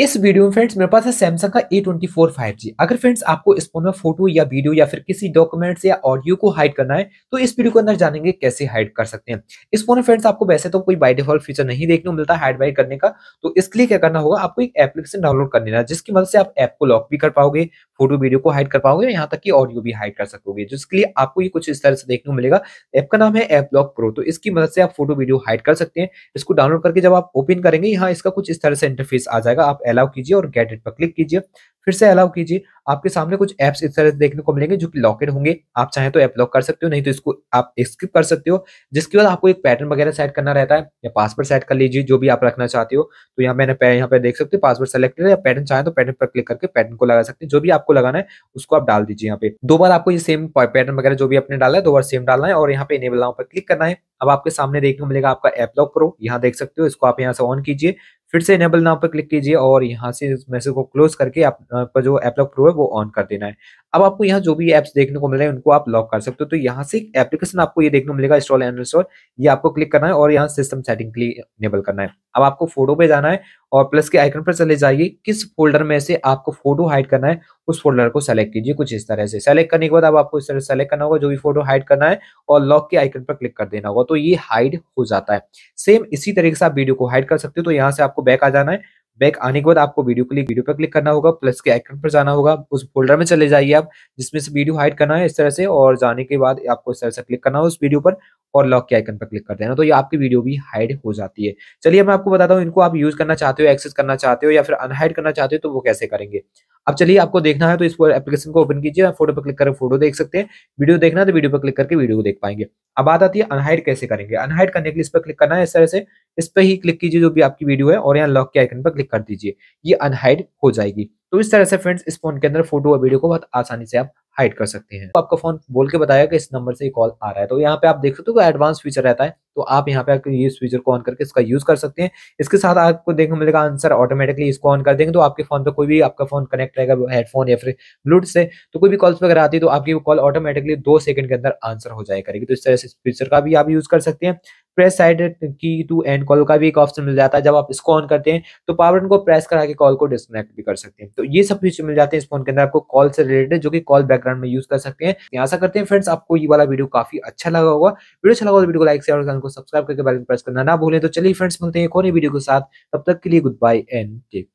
इस वीडियो में फ्रेंड्स मेरे पास है सैमसंग का A twenty four five G अगर फ्रेंड्स आपको इस फोन में फोटो या वीडियो या फिर किसी डॉक्यूमेंट्स या ऑडियो को हाइड करना है तो इस वीडियो के अंदर जानेंगे कैसे हाइड कर सकते हैं इस फोन में फ्रेंड्स आपको वैसे तो कोई बाई डिफॉल्ट फीचर नहीं देखने को मिलता हाइड बाई करने का तो इसके लिए क्या करना होगा आपको एक एप्लीकेशन डाउनलोड कर लेना जिसकी मदद से आप ऐप को लॉक भी कर पाओगे फोटो वीडियो को हाइड कर पाओगे यहाँ तक कि ऑडियो भी हाइड कर सकोगे जिसके लिए आपको ये कुछ इस तरह से देखने को मिलेगा ऐप का नाम है ऐप लॉक प्रो तो इसकी मदद से आप फोटो वीडियो हाइड कर सकते हैं इसको डाउनलोड करके जब आप ओपन करेंगे यहाँ इसका कुछ इस तरह से इंटरफेस आ जाएगा आप अलाउ कीजिए और गेट इट पर क्लिक कीजिए फिर से अलाउ कीजिए आपके सामने कुछ एप्स इस तरह से देखने को मिलेंगे जो कि लॉकेड होंगे आप चाहे तो ऐप लॉक कर सकते हो नहीं तो इसको आप स्किप कर सकते हो जिसके बाद आपको एक पैटर्न वगैरह सेट करना रहता है या पासवर्ड सेट कर लीजिए जो भी आप रखना चाहते हो तो यहाँ मैंने यहाँ पर देख सकते हो पासवर्ड सेलेक्ट या पैटर्न चाहे तो पैटर्न पर क्लिक करके पैटर्न को लगा सकते हैं जो भी आपको लगाना है उसको आप डाल दीजिए यहाँ पे दो बार आपको ये सेम पैटर्न वगैरह जो भी आपने डाला है दो बार सेम डालना है और यहाँ पे इनेबल पर क्लिक करना है अब आपके सामने देखने को मिलेगा आपका एप लॉक प्रो यहाँ देख सकते हो इसको आप यहाँ से ऑन कीजिए फिर से इनेबल नाउ पर क्लिक कीजिए और यहाँ से मैसेज को क्लोज करके आपका जो एप्लॉक प्रो है वो ऑन कर देना है अब आपको यहाँ जो भी एप्स देखने को मिल रहे हैं उनको आप लॉक कर सकते हो तो यहाँ से एक एप्लीकेशन आपको ये देखने को मिलेगा इंस्टॉल एंड इंस्टॉल ये आपको क्लिक करना है और यहाँ सिस्टम सेटिंग के लिए इनेबल करना है अब आपको फोटो पे जाना है और प्लस के आइकन पर चले जाइए किस फोल्डर में से आपको फोटो हाइड करना है उस फोल्डर को सेलेक्ट कीजिए कुछ इस तरह से सेलेक्ट करने के बाद अब आपको इस तरह सेलेक्ट करना होगा जो भी फोटो हाइड करना है और लॉक के आइकन पर क्लिक कर देना होगा तो ये हाइड हो जाता है सेम इसी तरीके से आप वीडियो को हाइड कर सकते हो तो यहाँ से आपको बैक आ जाना है बैक आने के बाद आपको वीडियो के लिए वीडियो पर क्लिक करना होगा प्लस के आइकन पर जाना होगा उस फोल्डर में चले जाइए आप जिसमें से वीडियो हाइड करना है इस तरह से और जाने के बाद आपको इस तरह से क्लिक करना हो उस वीडियो पर और लॉक के आइकन पर क्लिक कर देना तो ये आपकी वीडियो भी हाइड हो जाती है चलिए मैं आपको बताता हूँ इनको आप यूज करना चाहते हो एक्सेस करना चाहते हो या फिर अनहाइड करना चाहते हो तो वो कैसे करेंगे अब चलिए आपको देखना है तो इस एप्लीकेशन को ओपन कीजिए फोटो पर क्लिक करके फोटो देख सकते हैं वीडियो देखना है तो वीडियो पर क्लिक करके वीडियो को देख पाएंगे अब बात आती है अनहाइड कैसे करेंगे अनहाइड करने के लिए इस पर क्लिक करना है इस तरह से इस पर ही क्लिक कीजिए जो भी आपकी वीडियो है और यहाँ लॉक के आइकन पर क्लिक कर दीजिए ये अनहाइड हो जाएगी तो इस तरह से फ्रेंड्स इस फोन के अंदर फोटो और वीडियो को बहुत आसानी से आप हाइड कर सकते हैं तो आपका फोन बोल के बताया कि इस नंबर से कॉल आ रहा है तो यहाँ पे आप देख सकते हो एडवांस फीचर रहता है तो आप यहाँ पे आकर इस फीचर को ऑन करके इसका यूज कर सकते हैं इसके साथ आपको देखने को मिलेगा आंसर ऑटोमेटिकली इसको ऑन कर देंगे तो आपके फोन पे कोई भी आपका फोन कनेक्ट रहेगा हेडफोन या फिर ब्लूटूथ से तो कोई भी कॉल्स वगैरह आती है तो आपकी कॉल ऑटोमेटिकली दो सेकंड के अंदर आंसर हो जाएगा करेगी तो इस तरह से फीचर का भी आप यूज कर सकते हैं press side key to end call का भी एक ऑप्शन मिल जाता है जब आप इसको ऑन करते हैं तो पावर बटन को प्रेस करा के कॉल को डिस्कनेक्ट भी कर सकते हैं तो ये सब फीचर मिल जाते हैं इस फोन के अंदर आपको कॉल से रिलेटेड जो कि कॉल बैकग्राउंड में यूज कर सकते हैं तो आशा करते हैं फ्रेंड्स आपको ये वाला वीडियो काफी अच्छा लगा होगा वीडियो अच्छा लगा तो वीडियो को लाइक शेयर और चैनल को सब्सक्राइब करके बेल प्रेस करना ना भूलें तो चलिए फ्रेंड्स मिलते हैं एक और वीडियो के साथ तब तक के लिए गुड बाय एंड टेक